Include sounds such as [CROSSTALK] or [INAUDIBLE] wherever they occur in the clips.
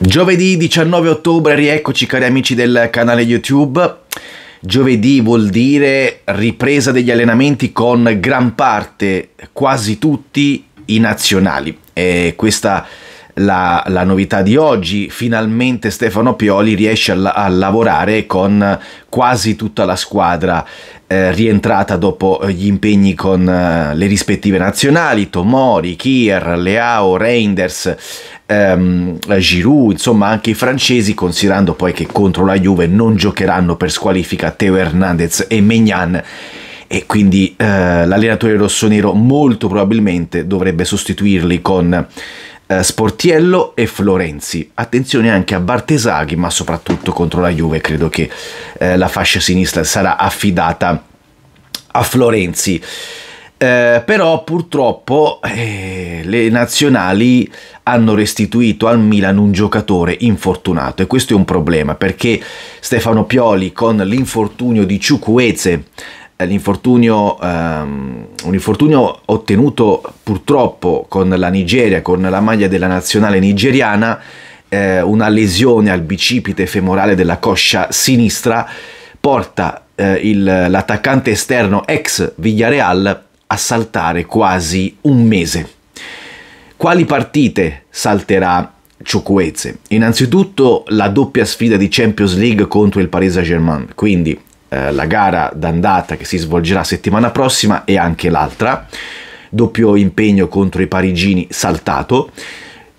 Giovedì 19 ottobre, rieccoci cari amici del canale YouTube. Giovedì vuol dire ripresa degli allenamenti con gran parte, quasi tutti, i nazionali. E questa la, la, novità di oggi, finalmente Stefano Pioli riesce a, a lavorare con quasi tutta la squadra eh, rientrata dopo gli impegni con eh, le rispettive nazionali, Tomori, Kier, Leao, Reinders, ehm, Giroud, insomma anche i francesi, considerando poi che contro la Juve non giocheranno per squalifica Teo Hernandez e Mignan. e quindi eh, l'allenatore rossonero molto probabilmente dovrebbe sostituirli con eh, Sportiello e Florenzi. Attenzione anche a Bartesaghi, ma soprattutto contro la Juve credo che eh, la fascia sinistra sarà affidata a Florenzi. Eh, però purtroppo eh, le nazionali hanno restituito al Milan un giocatore infortunato e questo è un problema perché Stefano Pioli con l'infortunio di Ciucueze l'infortunio, um, un infortunio ottenuto purtroppo con la Nigeria, con la maglia della nazionale nigeriana, eh, una lesione al bicipite femorale della coscia sinistra, porta eh, il, l'attaccante esterno ex Villareal a saltare quasi un mese. Quali partite salterà Ciucuezze? Innanzitutto la doppia sfida di Champions League contro il Paris Saint-Germain, quindi eh, la gara d'andata che si svolgerà settimana prossima e anche l'altra, doppio impegno contro i parigini saltato,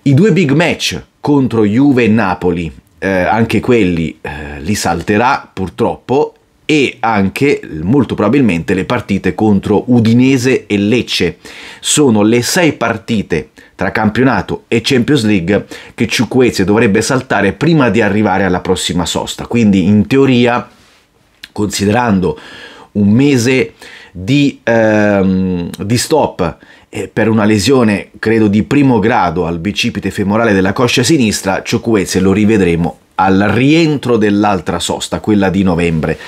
i due big match contro Juve e Napoli, eh, anche quelli eh, li salterà purtroppo e anche molto probabilmente le partite contro Udinese e Lecce. Sono le sei partite tra campionato e Champions League che Ciuquezze dovrebbe saltare prima di arrivare alla prossima sosta. Quindi in teoria considerando un mese di, ehm, di stop eh, per una lesione, credo, di primo grado al bicipite femorale della coscia sinistra, Ciocuezze lo rivedremo al rientro dell'altra sosta, quella di novembre.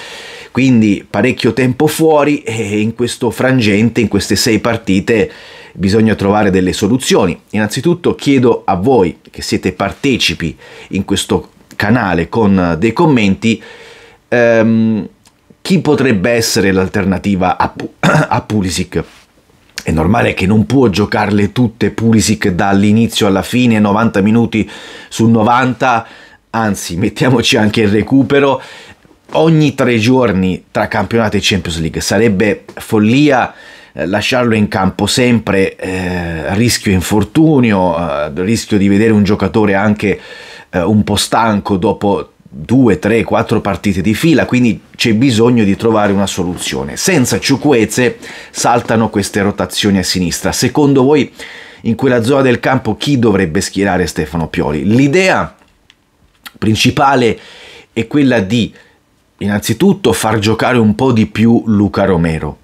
Quindi parecchio tempo fuori e in questo frangente, in queste sei partite, bisogna trovare delle soluzioni. Innanzitutto chiedo a voi che siete partecipi in questo canale con dei commenti. Ehm, chi potrebbe essere l'alternativa a, Pu- [CLEARS THROAT] a Pulisic? È normale che non può giocarle tutte Pulisic dall'inizio alla fine, 90 minuti su 90, anzi mettiamoci anche il recupero, ogni tre giorni tra campionato e Champions League. Sarebbe follia eh, lasciarlo in campo sempre, eh, rischio infortunio, eh, rischio di vedere un giocatore anche eh, un po' stanco dopo due, tre, quattro partite di fila, quindi c'è bisogno di trovare una soluzione. Senza Ciucueze saltano queste rotazioni a sinistra. Secondo voi in quella zona del campo chi dovrebbe schierare Stefano Pioli? L'idea principale è quella di innanzitutto far giocare un po' di più Luca Romero,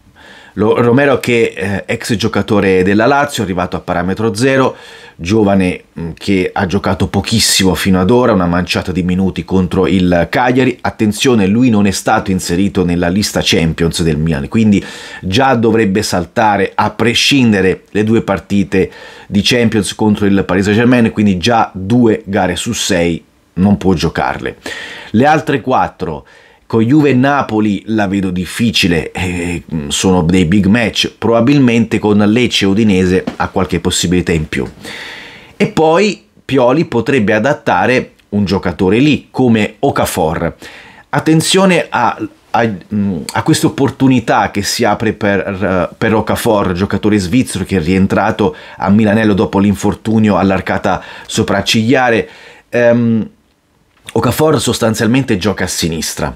Romero che eh, ex giocatore della Lazio, arrivato a parametro zero, giovane mm, che ha giocato pochissimo fino ad ora, una manciata di minuti contro il Cagliari. Attenzione, lui non è stato inserito nella lista Champions del Milan, quindi già dovrebbe saltare a prescindere le due partite di Champions contro il Paris Saint-Germain, quindi già due gare su sei non può giocarle. Le altre quattro con Juve e Napoli la vedo difficile, eh, sono dei big match, probabilmente con Lecce e Udinese ha qualche possibilità in più. E poi Pioli potrebbe adattare un giocatore lì come Okafor. Attenzione a, a, mm, a questa opportunità che si apre per, eh, per Okafor, giocatore svizzero che è rientrato a Milanello dopo l'infortunio all'arcata sopraccigliare. Um, Okafor sostanzialmente gioca a sinistra,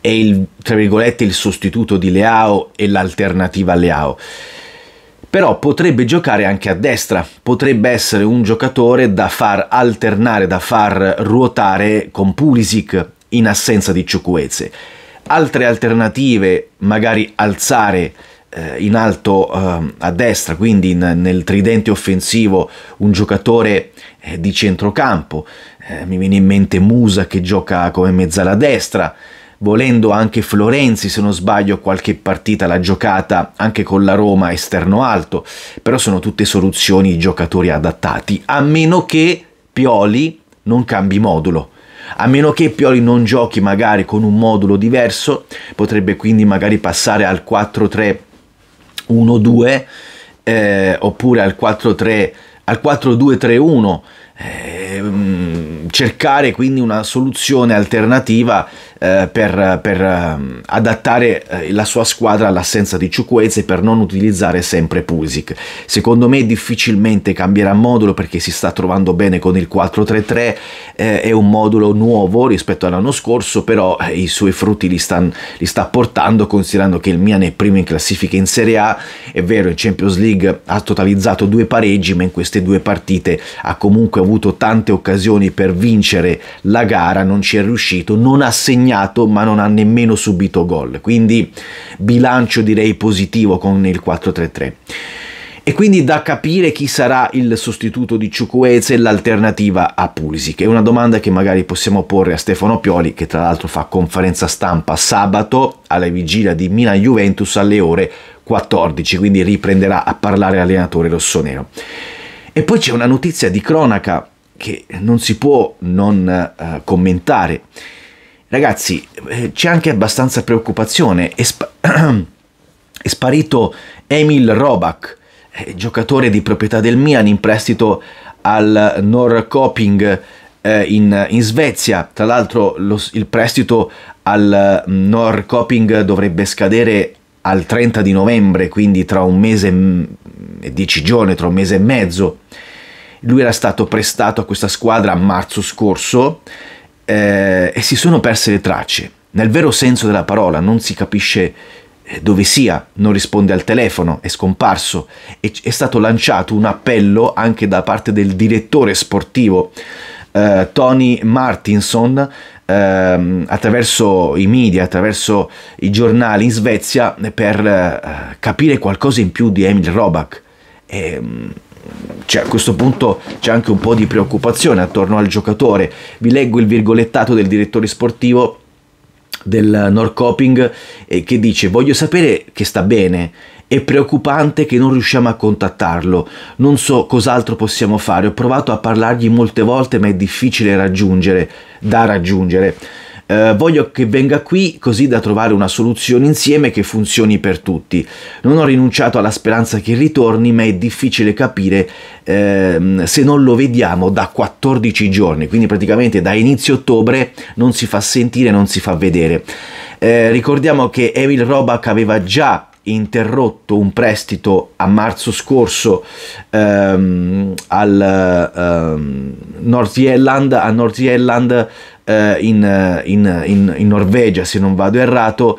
è il, tra virgolette, il sostituto di Leao e l'alternativa a Leao. Però potrebbe giocare anche a destra, potrebbe essere un giocatore da far alternare, da far ruotare con Pulisic in assenza di Ciucueze. Altre alternative, magari alzare eh, in alto eh, a destra, quindi in, nel tridente offensivo, un giocatore eh, di centrocampo. Eh, mi viene in mente Musa che gioca come mezzala destra volendo anche Florenzi se non sbaglio qualche partita l'ha giocata anche con la Roma esterno alto, però sono tutte soluzioni giocatori adattati, a meno che Pioli non cambi modulo. A meno che Pioli non giochi magari con un modulo diverso, potrebbe quindi magari passare al 4-3-1-2 eh, oppure al 4-3 al 4-2-3-1 eh, mm, cercare quindi una soluzione alternativa eh, per, per ehm, eh, adattare la sua squadra all'assenza di Ciuquezze per non utilizzare sempre Pusic. Secondo me difficilmente cambierà modulo perché si sta trovando bene con il 4-3-3, eh, è un modulo nuovo rispetto all'anno scorso, però eh, i suoi frutti li, stan, li sta portando considerando che il Milan è primo in classifica in Serie A, è vero in Champions League ha totalizzato due pareggi, ma in queste due partite ha comunque avuto tante occasioni per vincere la gara, non ci è riuscito, non ha segnato segnato ma non ha nemmeno subito gol, quindi bilancio direi positivo con il 4-3-3. E quindi da capire chi sarà il sostituto di Ciucuez e l'alternativa a Pulisic. È una domanda che magari possiamo porre a Stefano Pioli, che tra l'altro fa conferenza stampa sabato alla vigilia di Milan-Juventus alle ore 14, quindi riprenderà a parlare l'allenatore rossonero. E poi c'è una notizia di cronaca che non si può non uh, commentare ragazzi, eh, c'è anche abbastanza preoccupazione. È, sp [CLEARS THROAT] è sparito Emil Robak, eh, giocatore di proprietà del Milan in prestito al Norrköping eh, in, in, Svezia. Tra l'altro il prestito al mm, Norrköping dovrebbe scadere al 30 di novembre, quindi tra un mese mm, e dieci giorni, tra un mese e mezzo. Lui era stato prestato a questa squadra a marzo scorso eh, e si sono perse le tracce. Nel vero senso della parola non si capisce eh, dove sia, non risponde al telefono, è scomparso. È, è stato lanciato un appello anche da parte del direttore sportivo eh, Tony Martinson ehm, attraverso i media, attraverso i giornali in Svezia per eh, capire qualcosa in più di Emil Robach. E, ehm, cioè, a questo punto c'è anche un po' di preoccupazione attorno al giocatore. Vi leggo il virgolettato del direttore sportivo del Norcoping eh, che dice voglio sapere che sta bene è preoccupante che non riusciamo a contattarlo. Non so cos'altro possiamo fare. Ho provato a parlargli molte volte, ma è difficile raggiungere, da raggiungere eh, voglio che venga qui così da trovare una soluzione insieme che funzioni per tutti. Non ho rinunciato alla speranza che ritorni, ma è difficile capire eh, se non lo vediamo da 14 giorni, quindi praticamente da inizio ottobre non si fa sentire, non si fa vedere. Eh, ricordiamo che Emil Roback aveva già interrotto un prestito a marzo scorso ehm, al ehm, North Zealand, a North Zealand eh, in, in, in, in Norvegia, se non vado errato,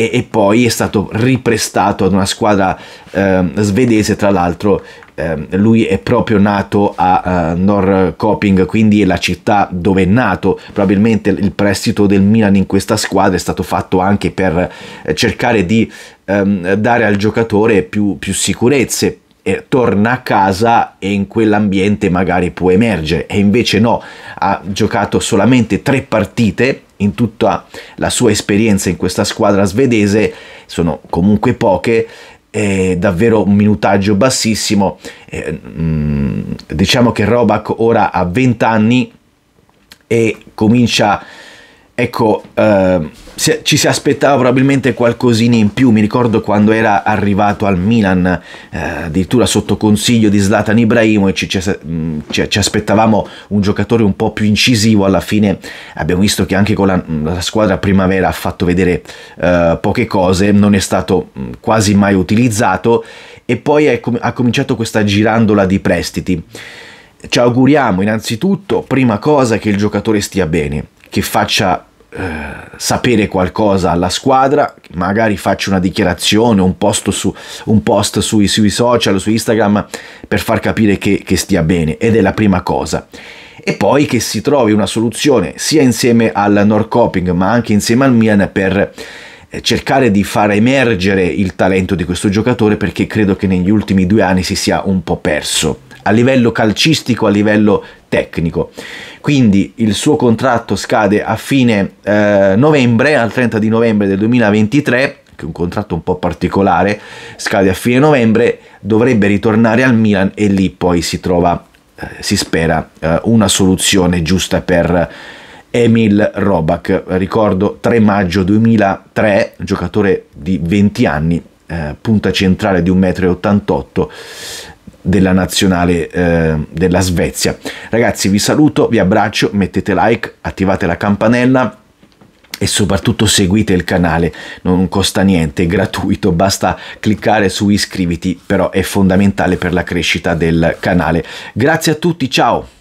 e, e poi è stato riprestato ad una squadra eh, svedese, tra l'altro eh, lui è proprio nato a eh, Norrköping, quindi è la città dove è nato, probabilmente il prestito del Milan in questa squadra è stato fatto anche per eh, cercare di ehm, dare al giocatore più, più sicurezze eh, torna a casa e in quell'ambiente magari può emergere e invece no, ha giocato solamente tre partite in tutta la sua esperienza in questa squadra svedese, sono comunque poche, eh, davvero un minutaggio bassissimo, eh, mh, mm, diciamo che Robak ora ha 20 anni e comincia a ecco, eh, si, ci si aspettava probabilmente qualcosina in più. Mi ricordo quando era arrivato al Milan, eh, addirittura sotto consiglio di Zlatan Ibrahimovic, ci, mm, ci, ci, aspettavamo un giocatore un po' più incisivo. Alla fine abbiamo visto che anche con la, mm, la squadra primavera ha fatto vedere eh, poche cose, non è stato mm, quasi mai utilizzato e poi è, ha cominciato questa girandola di prestiti. Ci auguriamo innanzitutto, prima cosa, che il giocatore stia bene, che faccia eh, sapere qualcosa alla squadra, magari faccio una dichiarazione, un, su, un post sui, sui, social, su Instagram, per far capire che, che stia bene, ed è la prima cosa. E poi che si trovi una soluzione sia insieme al Norcoping ma anche insieme al Milan per eh, cercare di far emergere il talento di questo giocatore perché credo che negli ultimi due anni si sia un po' perso a livello calcistico, a livello tecnico. Quindi il suo contratto scade a fine eh, novembre, al 30 di novembre del 2023, che è un contratto un po' particolare, scade a fine novembre, dovrebbe ritornare al Milan e lì poi si trova, eh, si spera, eh, una soluzione giusta per... Emil Robak. ricordo 3 maggio 2003, giocatore di 20 anni, eh, punta centrale di 1,88 m, della nazionale eh, della Svezia. Ragazzi, vi saluto, vi abbraccio, mettete like, attivate la campanella e soprattutto seguite il canale, non costa niente, è gratuito, basta cliccare su iscriviti, però è fondamentale per la crescita del canale. Grazie a tutti, ciao!